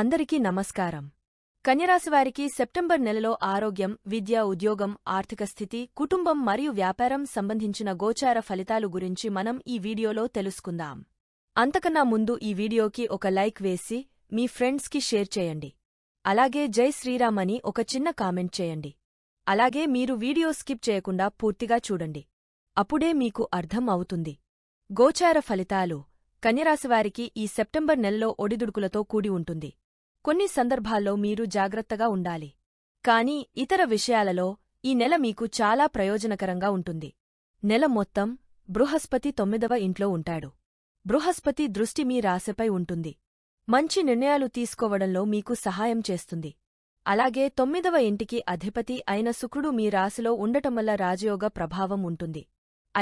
అందరికీ నమస్కారం కన్యరాశివారికి సెప్టెంబర్ నెలలో ఆరోగ్యం విద్య ఉద్యోగం ఆర్థిక స్థితి కుటుంబం మరియు వ్యాపారం సంబంధించిన గోచార ఫలితాలు గురించి మనం ఈ వీడియోలో తెలుసుకుందాం అంతకన్నా ముందు ఈ వీడియోకి ఒక లైక్ వేసి మీ ఫ్రెండ్స్కి షేర్ చేయండి అలాగే జై శ్రీరామ్ అని ఒక చిన్న కామెంట్ చేయండి అలాగే మీరు వీడియో స్కిప్ చేయకుండా పూర్తిగా చూడండి అప్పుడే మీకు అర్థం అవుతుంది గోచార ఫలితాలు కన్యరాశివారికి ఈ సెప్టెంబర్ నెలలో ఒడిదుడుకులతో కూడి ఉంటుంది కొన్ని సందర్భాల్లో మీరు జాగ్రత్తగా ఉండాలి కాని ఇతర విషయాలలో ఈ నెల మీకు చాలా ప్రయోజనకరంగా ఉంటుంది నెల మొత్తం బృహస్పతి తొమ్మిదవ ఇంట్లో ఉంటాడు బృహస్పతి దృష్టి మీ రాశిపై ఉంటుంది మంచి నిర్ణయాలు తీసుకోవడంలో మీకు సహాయం చేస్తుంది అలాగే తొమ్మిదవ ఇంటికి అధిపతి అయిన శుక్రుడు మీ రాశిలో ఉండటం వల్ల రాజయోగ ప్రభావం ఉంటుంది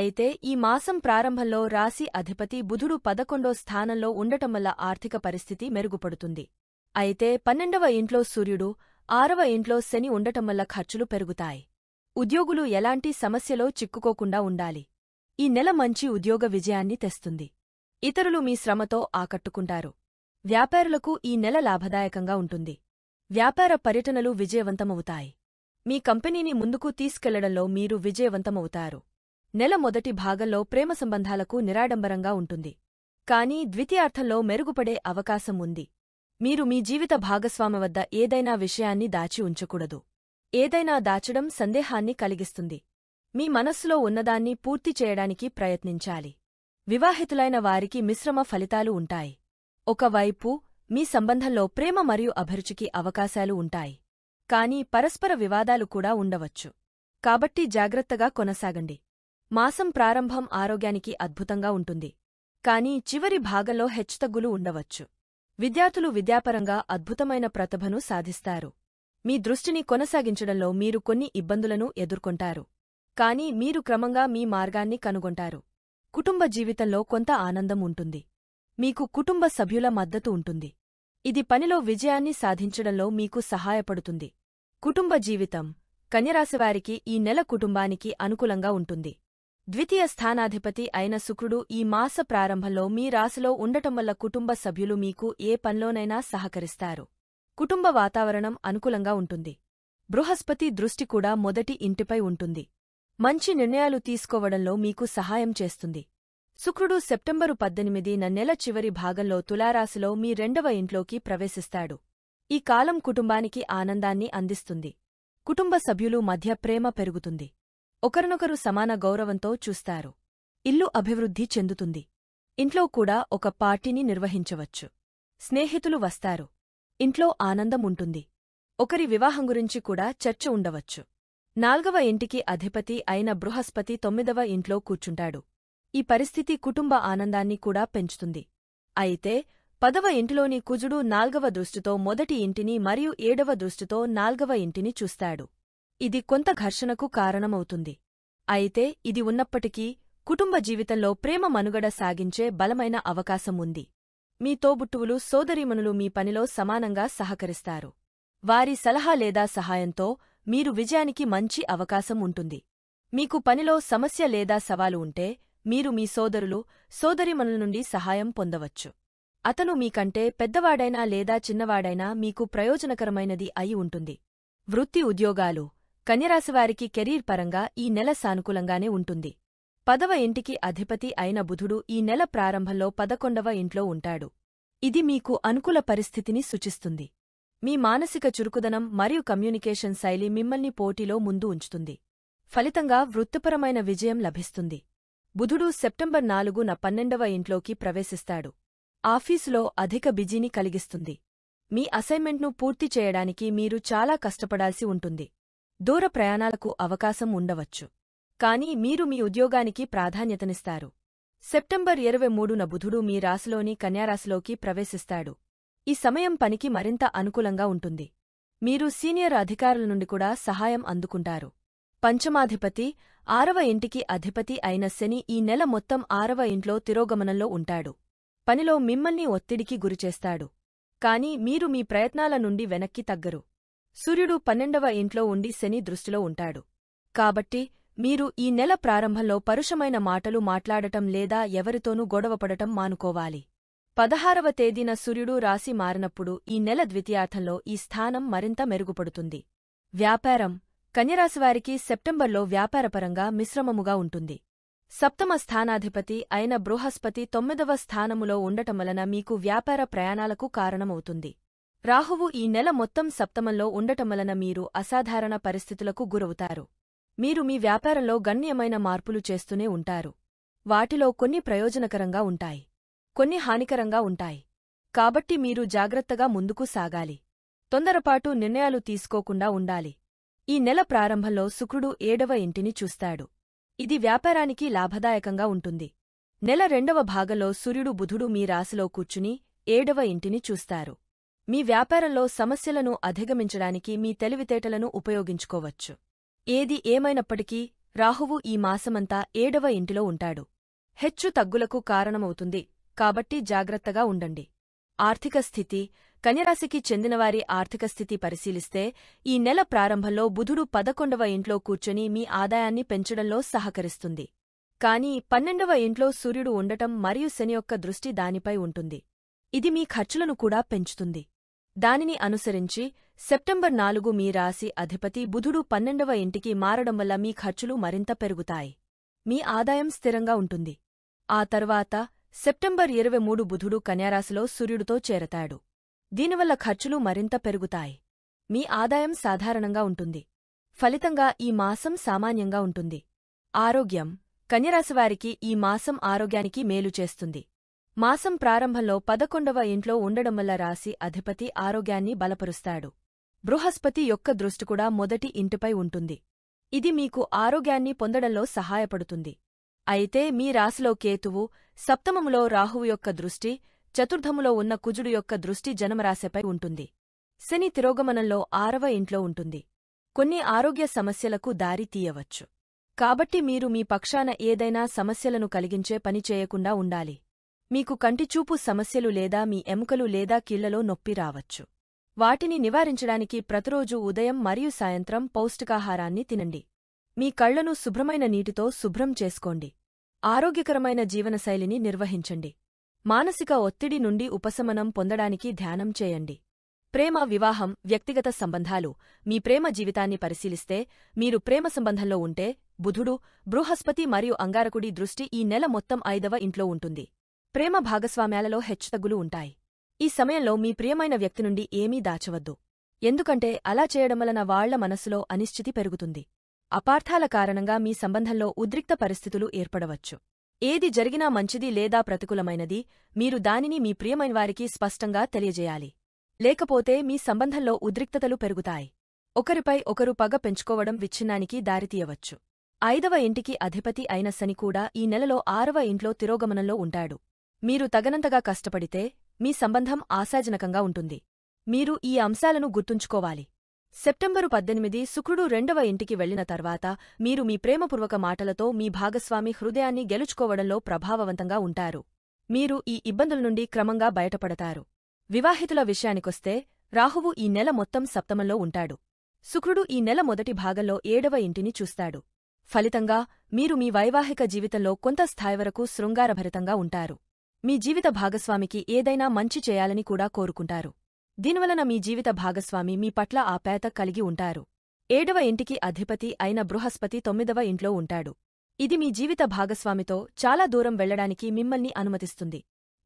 అయితే ఈ మాసం ప్రారంభంలో రాశి అధిపతి బుధుడు పదకొండో స్థానంలో ఉండటం వల్ల ఆర్థిక పరిస్థితి మెరుగుపడుతుంది అయితే పన్నెండవ ఇంట్లో సూర్యుడు ఆరవ ఇంట్లో శని ఉండటం వల్ల ఖర్చులు పెరుగుతాయి ఉద్యోగులు ఎలాంటి సమస్యలో చిక్కుకోకుండా ఉండాలి ఈ నెల మంచి ఉద్యోగ విజయాన్ని తెస్తుంది ఇతరులు మీ శ్రమతో ఆకట్టుకుంటారు వ్యాపారులకు ఈ నెల లాభదాయకంగా ఉంటుంది వ్యాపార పర్యటనలు విజయవంతమవుతాయి మీ కంపెనీని ముందుకు తీసుకెళ్లడంలో మీరు విజయవంతమవుతారు నెల మొదటి భాగంలో ప్రేమ సంబంధాలకు నిరాడంబరంగా ఉంటుంది కానీ ద్వితీయార్థంలో మెరుగుపడే అవకాశం ఉంది మీరు మీ జీవిత భాగస్వామి వద్ద ఏదైనా విషయాన్ని దాచి ఉంచకూడదు ఏదైనా దాచడం సందేహాన్ని కలిగిస్తుంది మీ మనస్సులో ఉన్నదాన్ని పూర్తి చేయడానికి ప్రయత్నించాలి వివాహితులైన వారికి మిశ్రమ ఫలితాలు ఉంటాయి ఒకవైపు మీ సంబంధంలో ప్రేమ మరియు అభిరుచికి అవకాశాలు ఉంటాయి కానీ పరస్పర వివాదాలు కూడా ఉండవచ్చు కాబట్టి జాగ్రత్తగా కొనసాగండి మాసం ప్రారంభం ఆరోగ్యానికి అద్భుతంగా ఉంటుంది కానీ చివరి భాగంలో హెచ్చుతగ్గులు ఉండవచ్చు విద్యార్థులు విద్యాపరంగా అద్భుతమైన ప్రతిభను సాధిస్తారు మీ దృష్టిని కొనసాగించడంలో మీరు కొన్ని ఇబ్బందులను ఎదుర్కొంటారు కాని మీరు క్రమంగా మీ మార్గాన్ని కనుగొంటారు కుటుంబ జీవితంలో కొంత ఆనందం ఉంటుంది మీకు కుటుంబ సభ్యుల మద్దతు ఉంటుంది ఇది పనిలో విజయాన్ని సాధించడంలో మీకు సహాయపడుతుంది కుటుంబ జీవితం కన్యరాశివారికి ఈ నెల కుటుంబానికి అనుకూలంగా ఉంటుంది ద్వితీయ స్థానాధిపతి అయిన శుక్రుడు ఈ మాస ప్రారంభంలో మీ రాశిలో ఉండటం వల్ల కుటుంబ సభ్యులు మీకు ఏ పనిలోనైనా సహకరిస్తారు కుటుంబ వాతావరణం అనుకూలంగా ఉంటుంది బృహస్పతి దృష్టి కూడా మొదటి ఇంటిపై ఉంటుంది మంచి నిర్ణయాలు తీసుకోవడంలో మీకు సహాయం చేస్తుంది శుక్రుడు సెప్టెంబరు పద్దెనిమిదిన నెల చివరి భాగంలో తులారాశిలో మీ రెండవ ఇంట్లోకి ప్రవేశిస్తాడు ఈ కాలం కుటుంబానికి ఆనందాన్ని అందిస్తుంది కుటుంబ సభ్యులు మధ్య ప్రేమ పెరుగుతుంది ఒకరినొకరు సమాన గౌరవంతో చూస్తారు ఇల్లు అభివృద్ధి చెందుతుంది ఇంట్లో కూడా ఒక పార్టీని నిర్వహించవచ్చు స్నేహితులు వస్తారు ఇంట్లో ఆనందం ఉంటుంది ఒకరి వివాహం గురించి కూడా చర్చ ఉండవచ్చు నాల్గవ ఇంటికి అధిపతి అయిన బృహస్పతి తొమ్మిదవ ఇంట్లో కూర్చుంటాడు ఈ పరిస్థితి కుటుంబ ఆనందాన్ని కూడా పెంచుతుంది అయితే పదవ ఇంటిలోని కుజుడు నాల్గవ దృష్టితో మొదటి ఇంటిని మరియు ఏడవ దృష్టితో నాల్గవ ఇంటిని చూస్తాడు ఇది కొంత ఘర్షణకు కారణమవుతుంది అయితే ఇది ఉన్నప్పటికీ కుటుంబ జీవితంలో ప్రేమ మనుగడ సాగించే బలమైన అవకాశం ఉంది మీ తోబుట్టువులు సోదరీమణులు మీ పనిలో సమానంగా సహకరిస్తారు వారి సలహా లేదా సహాయంతో మీరు విజయానికి మంచి అవకాశం ఉంటుంది మీకు పనిలో సమస్య లేదా సవాలు ఉంటే మీరు మీ సోదరులు సోదరిమణుల నుండి సహాయం పొందవచ్చు అతను మీకంటే పెద్దవాడైనా లేదా చిన్నవాడైనా మీకు ప్రయోజనకరమైనది అయి ఉంటుంది వృత్తి ఉద్యోగాలు కన్యరాశివారికి కెరీర్ పరంగా ఈ నెల సానుకూలంగానే ఉంటుంది పదవ ఇంటికి అధిపతి అయిన బుధుడు ఈ నెల ప్రారంభంలో పదకొండవ ఇంట్లో ఉంటాడు ఇది మీకు అనుకూల పరిస్థితిని సూచిస్తుంది మీ మానసిక చురుకుదనం మరియు కమ్యూనికేషన్ శైలి మిమ్మల్ని పోటీలో ముందు ఉంచుతుంది ఫలితంగా వృత్తిపరమైన విజయం లభిస్తుంది బుధుడు సెప్టెంబర్ నాలుగున పన్నెండవ ఇంట్లోకి ప్రవేశిస్తాడు ఆఫీసులో అధిక బిజీని కలిగిస్తుంది మీ అసైన్మెంట్ను పూర్తి చేయడానికి మీరు చాలా కష్టపడాల్సి ఉంటుంది దూర ప్రయాణాలకు అవకాశం ఉండవచ్చు కానీ మీరు మీ ఉద్యోగానికి ప్రాధాన్యతనిస్తారు సెప్టెంబర్ ఇరవై మూడున బుధుడు మీ రాశిలోని కన్యారాశిలోకి ప్రవేశిస్తాడు ఈ సమయం పనికి మరింత అనుకూలంగా ఉంటుంది మీరు సీనియర్ అధికారుల నుండి కూడా సహాయం అందుకుంటారు పంచమాధిపతి ఆరవ ఇంటికి అధిపతి అయిన శని ఈ నెల మొత్తం ఆరవ ఇంట్లో తిరోగమనంలో ఉంటాడు పనిలో మిమ్మల్ని ఒత్తిడికి గురిచేస్తాడు కాని మీరు మీ ప్రయత్నాల నుండి వెనక్కి తగ్గరు సూర్యుడు పన్నెండవ ఇంట్లో ఉండి శని దృష్టిలో ఉంటాడు కాబట్టి మీరు ఈ నెల ప్రారంభంలో పరుషమైన మాటలు మాట్లాడటం లేదా ఎవరితోనూ గొడవపడటం మానుకోవాలి పదహారవ తేదీన సూర్యుడు రాశి మారినప్పుడు ఈ నెల ద్వితీయార్థంలో ఈ స్థానం మరింత మెరుగుపడుతుంది వ్యాపారం కన్యరాశివారికి సెప్టెంబర్లో వ్యాపారపరంగా మిశ్రమముగా ఉంటుంది సప్తమ స్థానాధిపతి అయిన బృహస్పతి తొమ్మిదవ స్థానములో ఉండటం వలన మీకు వ్యాపార ప్రయాణాలకు కారణమవుతుంది రాహువు ఈ నెల మొత్తం సప్తమంలో ఉండటం వలన మీరు అసాధారణ పరిస్థితులకు గురవుతారు మీరు మీ వ్యాపారంలో గణ్యమైన మార్పులు చేస్తూనే ఉంటారు వాటిలో కొన్ని ప్రయోజనకరంగా ఉంటాయి కొన్ని హానికరంగా ఉంటాయి కాబట్టి మీరు జాగ్రత్తగా ముందుకు సాగాలి తొందరపాటు నిర్ణయాలు తీసుకోకుండా ఉండాలి ఈ నెల ప్రారంభంలో శుక్రుడు ఏడవ ఇంటిని చూస్తాడు ఇది వ్యాపారానికి లాభదాయకంగా ఉంటుంది నెల రెండవ భాగంలో సూర్యుడు బుధుడు మీ రాశిలో కూర్చుని ఏడవ ఇంటిని చూస్తారు మీ వ్యాపారంలో సమస్యలను అధిగమించడానికి మీ తెలివితేటలను ఉపయోగించుకోవచ్చు ఏది ఏమైనప్పటికీ రాహువు ఈ మాసమంతా ఏడవ ఇంటిలో ఉంటాడు హెచ్చు తగ్గులకు కారణమవుతుంది కాబట్టి జాగ్రత్తగా ఉండండి ఆర్థిక స్థితి కన్యరాశికి చెందినవారి ఆర్థిక స్థితి పరిశీలిస్తే ఈ నెల ప్రారంభంలో బుధుడు పదకొండవ ఇంట్లో కూర్చొని మీ ఆదాయాన్ని పెంచడంలో సహకరిస్తుంది కాని పన్నెండవ ఇంట్లో సూర్యుడు ఉండటం మరియు శని యొక్క దృష్టి దానిపై ఉంటుంది ఇది మీ ఖర్చులను కూడా పెంచుతుంది దానిని అనుసరించి సెప్టెంబర్ నాలుగు మీ రాశి అధిపతి బుధుడు పన్నెండవ ఇంటికి మారడం వల్ల మీ ఖర్చులు మరింత పెరుగుతాయి మీ ఆదాయం స్థిరంగా ఉంటుంది ఆ తర్వాత సెప్టెంబర్ ఇరవై మూడు బుధుడు కన్యారాశిలో సూర్యుడితో చేరతాడు దీనివల్ల ఖర్చులు మరింత పెరుగుతాయి మీ ఆదాయం సాధారణంగా ఉంటుంది ఫలితంగా ఈ మాసం సామాన్యంగా ఉంటుంది ఆరోగ్యం కన్యరాశివారికి ఈ మాసం ఆరోగ్యానికి మేలు చేస్తుంది మాసం ప్రారంభంలో పదకొండవ ఇంట్లో ఉండడం వల్ల రాసి అధిపతి ఆరోగ్యాన్ని బలపరుస్తాడు బృహస్పతి యొక్క దృష్టి కూడా మొదటి ఇంటిపై ఉంటుంది ఇది మీకు ఆరోగ్యాన్ని పొందడంలో సహాయపడుతుంది అయితే మీ రాశిలో కేతువు సప్తమములో రాహువు యొక్క దృష్టి చతుర్థములో ఉన్న కుజుడు యొక్క దృష్టి జనమరాశిపై ఉంటుంది శని తిరోగమనంలో ఆరవ ఇంట్లో ఉంటుంది కొన్ని ఆరోగ్య సమస్యలకు దారి తీయవచ్చు కాబట్టి మీరు మీ పక్షాన ఏదైనా సమస్యలను కలిగించే పని చేయకుండా ఉండాలి మీకు కంటిచూపు సమస్యలు లేదా మీ ఎముకలు లేదా కీళ్లలో నొప్పి రావచ్చు వాటిని నివారించడానికి ప్రతిరోజు ఉదయం మరియు సాయంత్రం పౌష్టికాహారాన్ని తినండి మీ కళ్లను శుభ్రమైన నీటితో శుభ్రం చేసుకోండి ఆరోగ్యకరమైన జీవనశైలిని నిర్వహించండి మానసిక ఒత్తిడి నుండి ఉపశమనం పొందడానికి ధ్యానం చేయండి ప్రేమ వివాహం వ్యక్తిగత సంబంధాలు మీ ప్రేమ జీవితాన్ని పరిశీలిస్తే మీరు ప్రేమ సంబంధంలో ఉంటే బుధుడు బృహస్పతి మరియు అంగారకుడి దృష్టి ఈ నెల మొత్తం ఐదవ ఇంట్లో ఉంటుంది ప్రేమ భాగస్వామ్యాలలో హెచ్చుతగ్గులు ఉంటాయి ఈ సమయంలో మీ ప్రియమైన వ్యక్తి నుండి ఏమీ దాచవద్దు ఎందుకంటే అలా చేయడం వలన వాళ్ల మనస్సులో అనిశ్చితి పెరుగుతుంది అపార్థాల కారణంగా మీ సంబంధంలో ఉద్రిక్త పరిస్థితులు ఏర్పడవచ్చు ఏది జరిగినా మంచిది లేదా ప్రతికూలమైనది మీరు దానిని మీ ప్రియమైనవారికి స్పష్టంగా తెలియజేయాలి లేకపోతే మీ సంబంధంలో ఉద్రిక్తతలు పెరుగుతాయి ఒకరిపై ఒకరు పగ పెంచుకోవడం విచ్ఛిన్నానికి దారితీయవచ్చు ఐదవ ఇంటికి అధిపతి అయిన శని కూడా ఈ నెలలో ఆరవ ఇంట్లో తిరోగమనంలో ఉంటాడు మీరు తగనంతగా కష్టపడితే మీ సంబంధం ఆశాజనకంగా ఉంటుంది మీరు ఈ అంశాలను గుర్తుంచుకోవాలి సెప్టెంబరు పద్దెనిమిది శుక్రుడు రెండవ ఇంటికి వెళ్లిన తర్వాత మీరు మీ ప్రేమపూర్వక మాటలతో మీ భాగస్వామి హృదయాన్ని గెలుచుకోవడంలో ప్రభావవంతంగా ఉంటారు మీరు ఈ ఇబ్బందుల నుండి క్రమంగా బయటపడతారు వివాహితుల విషయానికొస్తే రాహువు ఈ నెల మొత్తం సప్తమంలో ఉంటాడు శుక్రుడు ఈ నెల మొదటి భాగంలో ఏడవ ఇంటిని చూస్తాడు ఫలితంగా మీరు మీ వైవాహిక జీవితంలో కొంత స్థాయి వరకు శృంగారభరితంగా ఉంటారు మీ జీవిత భాగస్వామికి ఏదైనా మంచి చేయాలని కూడా కోరుకుంటారు దీనివలన మీ జీవిత భాగస్వామి మీ పట్ల ఆప్యాయత కలిగి ఉంటారు ఏడవ ఇంటికి అధిపతి అయిన బృహస్పతి తొమ్మిదవ ఇంట్లో ఉంటాడు ఇది మీ జీవిత భాగస్వామితో చాలా దూరం వెళ్లడానికి మిమ్మల్ని అనుమతిస్తుంది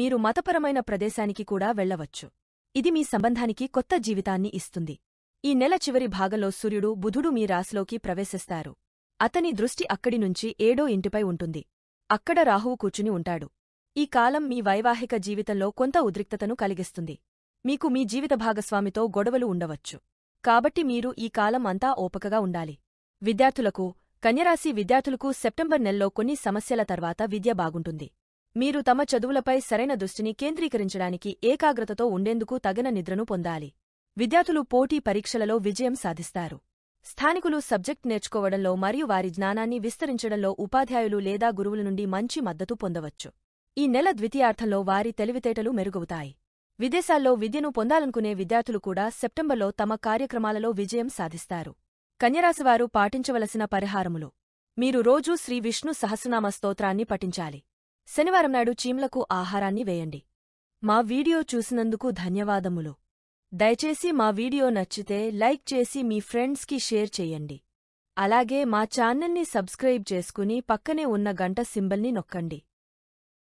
మీరు మతపరమైన ప్రదేశానికి కూడా వెళ్లవచ్చు ఇది మీ సంబంధానికి కొత్త జీవితాన్ని ఇస్తుంది ఈ నెల చివరి భాగంలో సూర్యుడు బుధుడు మీ రాశిలోకి ప్రవేశిస్తారు అతని దృష్టి అక్కడి నుంచి ఏడో ఇంటిపై ఉంటుంది అక్కడ రాహువు కూర్చుని ఉంటాడు ఈ కాలం మీ వైవాహిక జీవితంలో కొంత ఉద్రిక్తతను కలిగిస్తుంది మీకు మీ జీవిత భాగస్వామితో గొడవలు ఉండవచ్చు కాబట్టి మీరు ఈ కాలం అంతా ఓపకగా ఉండాలి విద్యార్థులకు కన్యరాశి విద్యార్థులకు సెప్టెంబర్ నెలలో కొన్ని సమస్యల తర్వాత విద్య బాగుంటుంది మీరు తమ చదువులపై సరైన దృష్టిని కేంద్రీకరించడానికి ఏకాగ్రతతో ఉండేందుకు తగిన నిద్రను పొందాలి విద్యార్థులు పోటీ పరీక్షలలో విజయం సాధిస్తారు స్థానికులు సబ్జెక్ట్ నేర్చుకోవడంలో మరియు వారి జ్ఞానాన్ని విస్తరించడంలో ఉపాధ్యాయులు లేదా గురువుల నుండి మంచి మద్దతు పొందవచ్చు ఈ నెల ద్వితీయార్థంలో వారి తెలివితేటలు మెరుగవుతాయి విదేశాల్లో విద్యను పొందాలనుకునే విద్యార్థులు కూడా సెప్టెంబర్లో తమ కార్యక్రమాలలో విజయం సాధిస్తారు కన్యరాశివారు పాటించవలసిన పరిహారములు మీరు రోజూ శ్రీ విష్ణు సహస్రనామ స్తోత్రాన్ని పఠించాలి శనివారం నాడు చీమ్లకు ఆహారాన్ని వేయండి మా వీడియో చూసినందుకు ధన్యవాదములు దయచేసి మా వీడియో నచ్చితే లైక్ చేసి మీ ఫ్రెండ్స్కి షేర్ చేయండి అలాగే మా ఛానల్ని సబ్స్క్రైబ్ చేసుకుని పక్కనే ఉన్న గంట సింబల్ని నొక్కండి